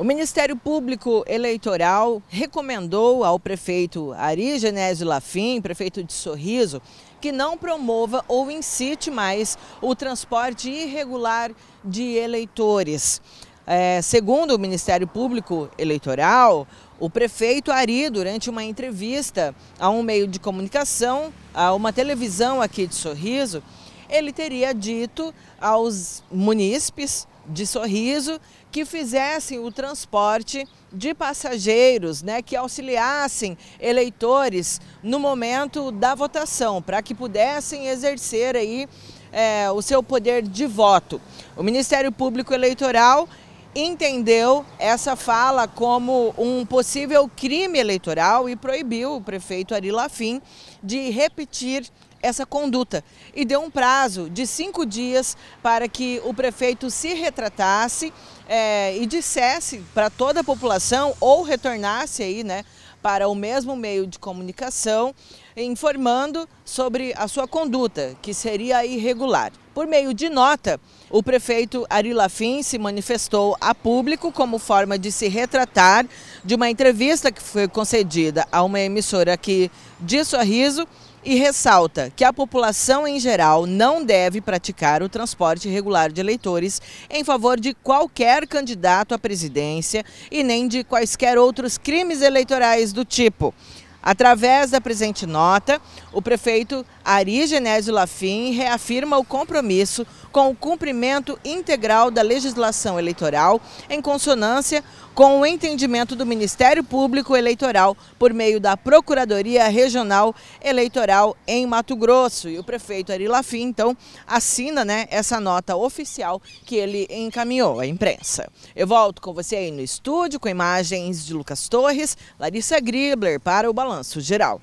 O Ministério Público Eleitoral recomendou ao prefeito Ari Genésio Lafim, prefeito de Sorriso, que não promova ou incite mais o transporte irregular de eleitores. É, segundo o Ministério Público Eleitoral, o prefeito Ari, durante uma entrevista a um meio de comunicação, a uma televisão aqui de Sorriso, ele teria dito aos munícipes de Sorriso que fizessem o transporte de passageiros, né, que auxiliassem eleitores no momento da votação, para que pudessem exercer aí é, o seu poder de voto. O Ministério Público Eleitoral entendeu essa fala como um possível crime eleitoral e proibiu o prefeito Ari Lafim de repetir essa conduta e deu um prazo de cinco dias para que o prefeito se retratasse é, e dissesse para toda a população ou retornasse aí, né, para o mesmo meio de comunicação, informando sobre a sua conduta, que seria irregular. Por meio de nota, o prefeito Ari Lafim se manifestou a público como forma de se retratar de uma entrevista que foi concedida a uma emissora aqui de Sorriso, e ressalta que a população em geral não deve praticar o transporte regular de eleitores em favor de qualquer candidato à presidência e nem de quaisquer outros crimes eleitorais do tipo. Através da presente nota, o prefeito Ari Genésio Lafim reafirma o compromisso com o cumprimento integral da legislação eleitoral, em consonância com o entendimento do Ministério Público Eleitoral por meio da Procuradoria Regional Eleitoral em Mato Grosso. E o prefeito Ari Lafim, então, assina né, essa nota oficial que ele encaminhou à imprensa. Eu volto com você aí no estúdio com imagens de Lucas Torres, Larissa Gribler para o Balanço Geral.